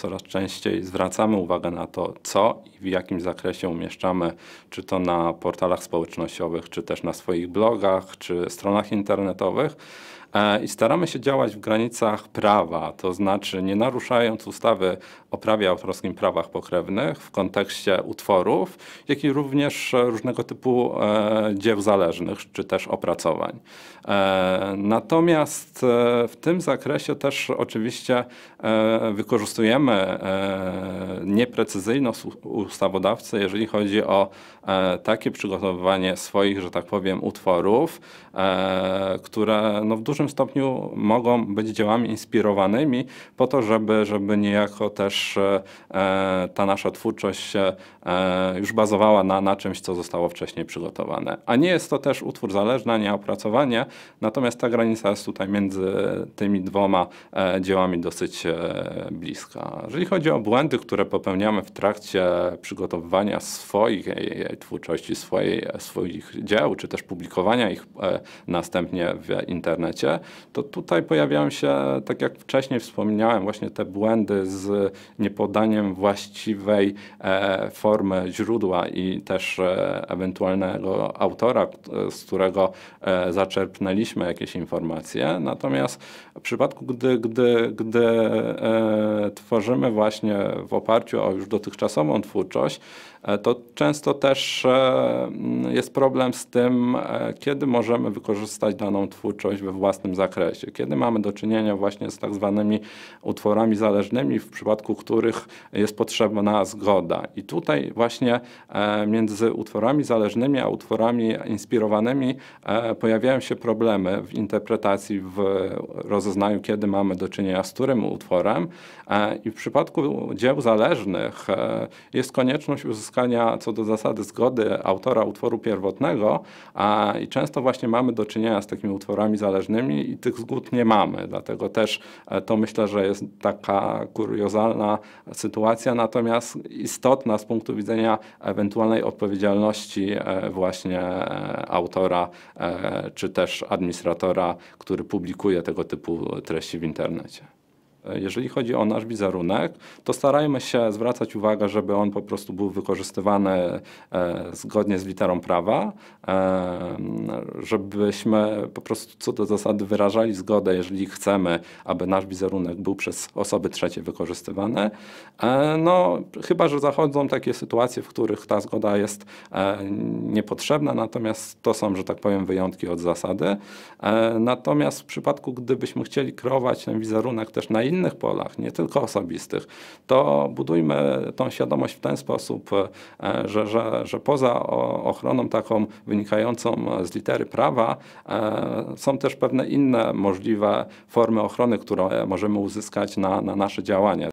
coraz częściej zwracamy uwagę na to, co i w jakim zakresie umieszczamy, czy to na portalach społecznościowych, czy też na swoich blogach, czy stronach internetowych. E, i staramy się działać w granicach prawa, to znaczy nie naruszając ustawy o prawie autorskim prawach pokrewnych w kontekście utworów, jak i również różnego typu e, dzieł zależnych czy też opracowań. E, natomiast w tym zakresie też oczywiście wykorzystujemy nieprecyzyjność ustawodawcy, jeżeli chodzi o takie przygotowywanie swoich, że tak powiem, utworów, które no, w dużym dużym stopniu mogą być dziełami inspirowanymi po to, żeby, żeby niejako też e, e, ta nasza twórczość e, już bazowała na, na czymś, co zostało wcześniej przygotowane. A nie jest to też utwór zależny, nie opracowanie, natomiast ta granica jest tutaj między tymi dwoma dziełami dosyć bliska. Jeżeli chodzi o błędy, które popełniamy w trakcie przygotowywania swojej twórczości, swojej, swoich dzieł, czy też publikowania ich następnie w internecie, to tutaj pojawiają się, tak jak wcześniej wspomniałem, właśnie te błędy z niepodaniem właściwej e, formy źródła i też e, ewentualnego autora, e, z którego e, zaczerpnęliśmy jakieś informacje. Natomiast w przypadku, gdy, gdy, gdy e, tworzymy właśnie w oparciu o już dotychczasową twórczość, e, to często też jest problem z tym, kiedy możemy wykorzystać daną twórczość we własnym własnym zakresie. Kiedy mamy do czynienia właśnie z tak zwanymi utworami zależnymi, w przypadku których jest potrzebna zgoda. I tutaj właśnie e, między utworami zależnymi a utworami inspirowanymi e, pojawiają się problemy w interpretacji, w rozeznaniu, kiedy mamy do czynienia z którym utworem. E, I w przypadku dzieł zależnych jest konieczność uzyskania co do zasady zgody autora utworu pierwotnego, a i często właśnie mamy do czynienia z takimi utworami zależnymi, i tych zgód nie mamy. Dlatego też e, to myślę, że jest taka kuriozalna sytuacja, natomiast istotna z punktu widzenia ewentualnej odpowiedzialności e, właśnie e, autora czy też administratora, który publikuje tego typu treści w internecie. Jeżeli chodzi o nasz wizerunek, to starajmy się zwracać uwagę, żeby on po prostu był wykorzystywany e, zgodnie z literą prawa, e, żebyśmy po prostu co do zasady wyrażali zgodę, jeżeli chcemy, aby nasz wizerunek był przez osoby trzecie wykorzystywany. E, no, chyba, że zachodzą takie sytuacje, w których ta zgoda jest niepotrzebna, natomiast to są, że tak powiem, wyjątki od zasady. Natomiast w przypadku, gdybyśmy chcieli kreować ten wizerunek też na innych polach, nie tylko osobistych, to budujmy tą świadomość w ten sposób, e, że, że, że poza ochroną taką wynikającą z litery prawa e, są też pewne inne możliwe formy ochrony, które możemy uzyskać na, na nasze działanie.